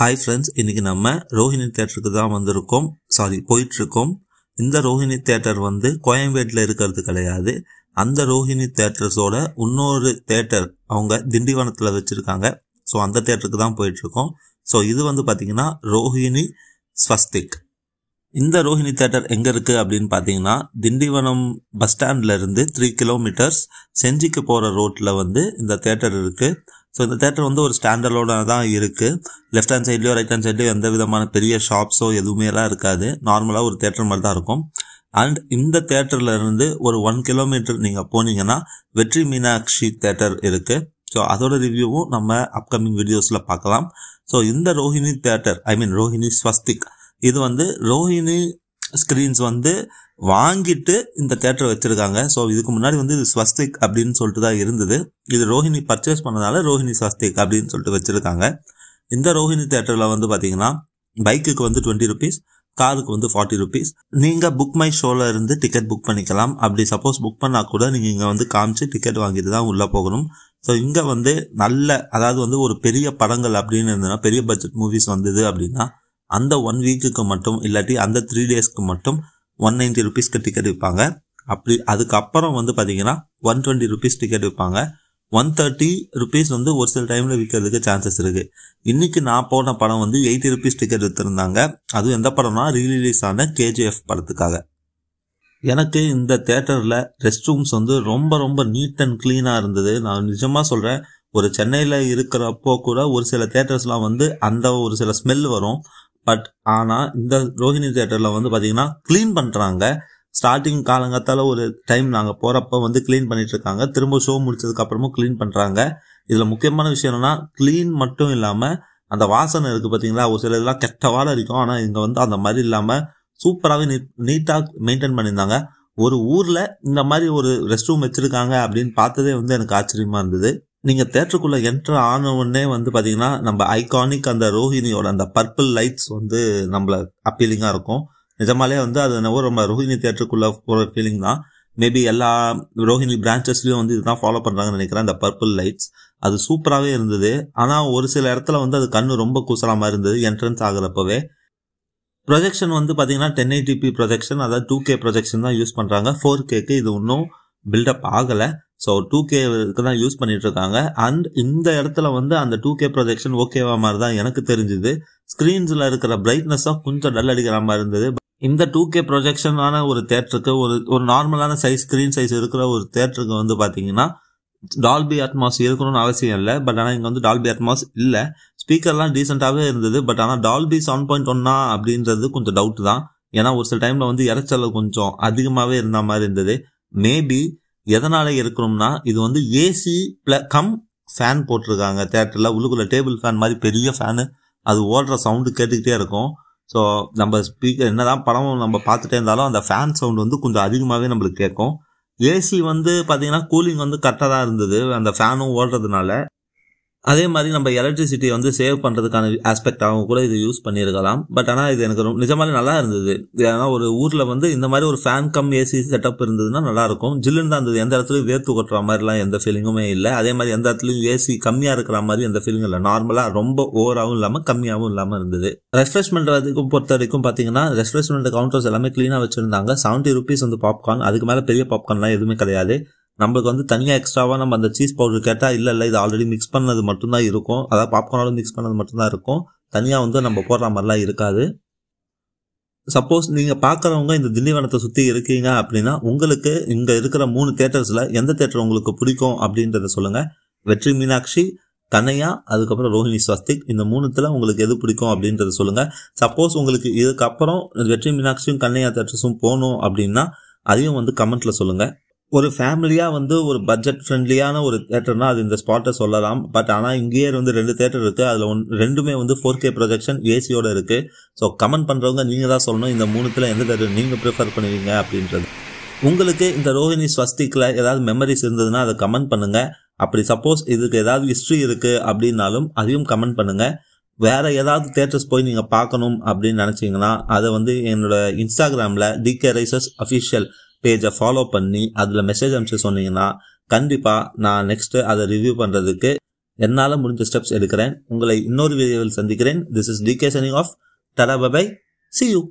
hi friends இன்றைக்கி நம்ம ரோஹிணி தேட்டருக்கு தான் வந்திருக்கோம் சாரி போயிட்டுருக்கோம் இந்த ரோஹிணி தேட்டர் வந்து கோயம்பேட்டில் இருக்கிறது கிடையாது அந்த ரோஹிணி தேட்டர்ஸோட இன்னொரு தேட்டர் அவங்க திண்டிவனத்தில் வச்சுருக்காங்க ஸோ அந்த தேட்டருக்கு தான் போயிட்டுருக்கோம் ஸோ இது வந்து பார்த்திங்கன்னா ரோஹிணி ஸ்வஸ்திக் இந்த ரோஹிணி தேட்டர் எங்கே இருக்குது அப்படின்னு பார்த்தீங்கன்னா திண்டிவனம் பஸ் ஸ்டாண்ட்லேருந்து த்ரீ கிலோமீட்டர்ஸ் செஞ்சிக்கு போகிற ரோட்டில் வந்து இந்த தேட்டர் இருக்குது ஸோ இந்த தேட்டர் வந்து ஒரு ஸ்டாண்டர்டோட தான் இருக்குது லெஃப்ட் ஹேண்ட் சைட்லேயோ ரைட் ஹேண்ட் சைட்லேயோ எந்த விதமான பெரிய ஷாப்ஸோ எதுவுமேலாம் இருக்காது நார்மலாக ஒரு தேட்டர் மாதிரி தான் இருக்கும் அண்ட் இந்த இருந்து ஒரு ஒன் கிலோமீட்டர் நீங்கள் போனீங்கன்னா வெற்றி மீனாட்சி தேட்டர் இருக்குது ஸோ அதோட ரிவ்யூவும் நம்ம அப்கமிங் வீடியோஸில் பார்க்கலாம் ஸோ இந்த Rohini theatre I mean Rohini Swastik இது வந்து ரோஹிணி ஸ்க்ரீன்ஸ் வந்து வாங்கிட்டு இந்த தேட்டர் வச்சுருக்காங்க ஸோ இதுக்கு முன்னாடி வந்து இது ஸ்வஸ்திக் அப்படின்னு சொல்லிட்டு தான் இருந்தது இது ரோஹிணி பர்ச்சேஸ் பண்ணதால ரோஹிணி ஸ்வஸ்திக் அப்படின்னு சொல்லிட்டு வச்சுருக்காங்க இந்த ரோஹிணி தேட்டரில் வந்து பார்த்தீங்கன்னா பைக்குக்கு வந்து டுவெண்ட்டி ருபீஸ் காருக்கு வந்து ஃபார்ட்டி ருபீஸ் நீங்கள் புக் மை ஷோவில் இருந்து டிக்கெட் புக் பண்ணிக்கலாம் அப்படி சப்போஸ் புக் பண்ணால் கூட நீங்கள் இங்கே வந்து காமிச்சு டிக்கெட் வாங்கிட்டு தான் உள்ளே போகணும் ஸோ இங்கே வந்து நல்ல அதாவது வந்து ஒரு பெரிய படங்கள் அப்படின்னு இருந்ததுன்னா பெரிய பட்ஜெட் மூவிஸ் வந்தது அப்படின்னா அந்த ஒன் வீக்குக்கு மட்டும் இல்லாட்டி அந்த த்ரீ டேஸ்க்கு மட்டும் ஒன் நைன்டி ருபீஸ்க்கு டிக்கெட் விற்பாங்க அப்படி அதுக்கப்புறம் வந்து பார்த்தீங்கன்னா ஒன் டுவெண்ட்டி ருபீஸ் டிக்கெட் விற்பாங்க ஒன் தேர்ட்டி ருபீஸ் வந்து ஒரு சில டைமில் விற்கிறதுக்கு சான்சஸ் இருக்குது இன்றைக்கி நான் போன படம் வந்து எயிட்டி ருபீஸ் டிக்கெட் விற்றுருந்தாங்க அதுவும் எந்த படம்னா ரீலீஸ் ஆன கேஜிஎஃப் படத்துக்காக எனக்கு இந்த தேட்டரில் ரெஸ்ட் ரூம்ஸ் வந்து ரொம்ப ரொம்ப நீட் அண்ட் க்ளீனாக இருந்தது நான் நிஜமாக சொல்கிறேன் ஒரு சென்னையில் இருக்கிறப்போ கூட ஒரு சில தேட்டர்ஸ்லாம் வந்து அந்த ஒரு சில ஸ்மெல் வரும் பட் ஆனால் இந்த ரோஹிணி தேட்டரில் வந்து பார்த்தீங்கன்னா க்ளீன் பண்ணுறாங்க ஸ்டார்டிங் காலங்கத்தால் ஒரு டைம் நாங்கள் போகிறப்ப வந்து க்ளீன் பண்ணிட்டு இருக்காங்க திரும்ப ஷோ முடிச்சதுக்கப்புறமும் க்ளீன் பண்ணுறாங்க இதில் முக்கியமான விஷயம் என்னென்னா க்ளீன் மட்டும் இல்லாமல் அந்த வாசனை இருக்குது பார்த்தீங்களா ஒரு சில இதெல்லாம் கெட்டவாட இருக்கும் ஆனால் இங்கே வந்து அந்த மாதிரி இல்லாமல் சூப்பராகவே நீட் நீட்டாக மெயின்டைன் பண்ணியிருந்தாங்க ஒரு ஊரில் இந்த மாதிரி ஒரு ரெஸ்ட் ரூம் வச்சுருக்காங்க அப்படின்னு பார்த்ததே வந்து எனக்கு ஆச்சரியமாக இருந்தது நீங்கள் தேட்டருக்குள்ளே என்ட்ரு ஆனவுடனே வந்து பார்த்தீங்கன்னா நம்ம ஐகானிக் அந்த ரோஹிணியோட அந்த பர்பிள் லைட்ஸ் வந்து நம்மளை அப்பீலிங்காக இருக்கும் நிஜமாலே வந்து அது என்னவோ நம்ம ரோஹிணி தேட்டருக்குள்ளே போகிற ஃபீலிங் தான் மேபி எல்லா ரோஹிணி பிரான்ச்சஸ்லேயும் வந்து இதுதான் ஃபாலோ பண்ணுறாங்கன்னு நினைக்கிறேன் அந்த பர்பிள் லைட்ஸ் அது சூப்பராகவே இருந்தது ஆனால் ஒரு சில இடத்துல வந்து அது கண்ணு ரொம்ப கூசலாமல் இருந்தது என்ட்ரன்ஸ் ஆகிறப்பவே ப்ரொஜெக்ஷன் வந்து பார்த்தீங்கன்னா டென் எயிட்டிபி ப்ரொஜெக்ஷன் அதாவது டூ கே ப்ரொஜெக்ஷன் தான் யூஸ் பண்ணுறாங்க ஃபோர் கேக்கு இது இன்னும் பில்டப் ஆகலை ஸோ டூ கேக்கு தான் யூஸ் பண்ணிட்டு இருக்காங்க அண்ட் இந்த இடத்துல வந்து அந்த டூ கே ப்ரொஜெக்ஷன் ஓகேவா மாதிரி தான் எனக்கு தெரிஞ்சுது ஸ்க்ரீன்ஸில் இருக்கிற தான் கொஞ்சம் டல் அடிக்கிற மாதிரி இருந்தது இந்த டூ கே ப்ரொஜெக்ஷனான ஒரு தேட்டருக்கு ஒரு ஒரு நார்மலான சைஸ் ஸ்க்ரீன் சைஸ் இருக்கிற ஒரு தேட்டருக்கு வந்து பார்த்தீங்கன்னா டால்பி அட்மாஸ் இருக்கணும்னு அவசியம் இல்லை பட் ஆனால் இங்கே வந்து டால்பி அட்மாஸ் இல்லை ஸ்பீக்கர்லாம் டீசெண்டாகவே இருந்தது பட் ஆனால் டால்பி செவன் பாயிண்ட் ஒன்னா அப்படின்றது கொஞ்சம் டவுட் தான் ஏன்னா ஒரு சில டைமில் வந்து இறைச்சல் கொஞ்சம் அதிகமாகவே இருந்த மாதிரி இருந்தது மேபி எதனால இருக்கணும்னா இது வந்து ஏசி கம் ஃபேன் போட்டிருக்காங்க தேட்டரில் உள்ளுக்குள்ள டேபிள் ஃபேன் மாதிரி பெரிய ஃபேனு அது ஓடுற சவுண்டு கேட்டுக்கிட்டே இருக்கும் ஸோ நம்ம ஸ்பீக்கர் என்ன தான் படம் நம்ம பார்த்துட்டே இருந்தாலும் அந்த ஃபேன் சவுண்டு வந்து கொஞ்சம் அதிகமாகவே நம்மளுக்கு கேட்கும் ஏசி வந்து பார்த்தீங்கன்னா கூலிங் வந்து கரெக்டாக தான் இருந்தது அந்த ஃபேனும் ஓடுறதுனால அதே மாதிரி நம்ம எலக்ட்ரிசிட்டியை வந்து சேவ் பண்ணுறதுக்கான ஆஸ்பெக்டாகவும் கூட இது யூஸ் பண்ணியிருக்கலாம் பட் ஆனால் இது எனக்கு ரொம்ப நிஜமாலே நல்லா இருந்தது ஏன்னா ஒரு ஊரில் வந்து இந்த மாதிரி ஒரு ஃபேன் கம் ஏசி செட்டப் இருந்ததுன்னா நல்லாயிருக்கும் ஜில்லுன்னு தான் இருந்தது எந்த இடத்துலையும் வேர்த்து கொட்டுற மாதிரிலாம் எந்த ஃபீலிங்குமே இல்லை அதே மாதிரி எந்த இடத்துலையும் ஏசி கம்மியாக இருக்கிற மாதிரி எந்த ஃபீலிங் இல்லை நார்மலாக ரொம்ப ஓவராகவும் இல்லாமல் கம்மியாகவும் இல்லாமல் இருந்தது ரெஃப்ரெஷ்மெண்ட் அதுக்கும் பொறுத்த வரைக்கும் பார்த்தீங்கன்னா ரெஃப்ரெஷ்மெண்ட் கவுண்டர்ஸ் எல்லாமே க்ளீனாக வச்சுருந்தாங்க செவன்ட்டி ருபீஸ் வந்து பாப்கார்ன் அதுக்கு மேலே பெரிய பாப்கார்ன்லாம் எதுவுமே கிடையாது நம்மளுக்கு வந்து தனியாக எக்ஸ்ட்ராவாக நம்ம அந்த சீஸ் பவுடர் கேட்டால் இல்லை இல்லை இது ஆல்ரெடி மிக்ஸ் பண்ணது மட்டும்தான் இருக்கும் அதாவது பாப்கார்னாலும் மிக்ஸ் பண்ணது மட்டும்தான் இருக்கும் தனியாக வந்து நம்ம போடுற மாதிரிலாம் இருக்காது சப்போஸ் நீங்கள் பார்க்குறவங்க இந்த திண்டிவனத்தை சுற்றி இருக்கீங்க அப்படின்னா உங்களுக்கு இங்கே இருக்கிற மூணு தேட்டர்ஸில் எந்த தேட்டர் உங்களுக்கு பிடிக்கும் அப்படின்றத சொல்லுங்கள் வெற்றி மீனாட்சி கனையா அதுக்கப்புறம் ரோஹிணி ஸ்வஸ்திக் இந்த மூணுத்தில் உங்களுக்கு எது பிடிக்கும் அப்படின்றத சொல்லுங்கள் சப்போஸ் உங்களுக்கு இதுக்கப்புறம் வெற்றி மீனாட்சியும் கண்ணையா தேட்டர்ஸும் போகணும் அப்படின்னா அதையும் வந்து கமெண்ட்டில் சொல்லுங்கள் ஒரு ஃபேமிலியாக வந்து ஒரு பட்ஜெட் ஃப்ரெண்ட்லியான ஒரு தேட்டர்னால் அது இந்த ஸ்பாட்டை சொல்லலாம் பட் ஆனால் இங்கேயே வந்து ரெண்டு தேட்டர் இருக்குது அதில் ஒன் ரெண்டுமே வந்து ஃபோர் கே ப்ரொஜெக்ஷன் ஏசியோடு இருக்குது ஸோ கமெண்ட் பண்ணுறவங்க நீங்கள் தான் சொல்லணும் இந்த மூணுத்தில் எந்த தேட்டர் நீங்கள் ப்ரிஃபர் பண்ணுவீங்க அப்படின்றது உங்களுக்கு இந்த ரோஹிணி ஸ்வஸ்திக்கில் ஏதாவது மெமரிஸ் இருந்ததுன்னா அதை கமெண்ட் பண்ணுங்கள் அப்படி சப்போஸ் இதுக்கு ஏதாவது ஹிஸ்ட்ரி இருக்குது அப்படின்னாலும் அதையும் கமெண்ட் பண்ணுங்கள் வேறு ஏதாவது தேட்டர்ஸ் போய் நீங்கள் பார்க்கணும் அப்படின்னு நினச்சிங்கன்னா அதை வந்து என்னோட இன்ஸ்டாகிராமில் டிகே ரைசஸ் அஃபிஷியல் பேஜை ஃபாலோ பண்ணி அதில் மெசேஜ் அனுப்பிச்சு சொன்னீங்கன்னா கண்டிப்பாக நான் நெக்ஸ்ட்டு அதை ரிவ்யூ பண்ணுறதுக்கு என்னால் முடிஞ்ச ஸ்டெப்ஸ் எடுக்கிறேன் உங்களை இன்னொரு வீடியோவில் சந்திக்கிறேன் this is D K signing off tata bye bye see you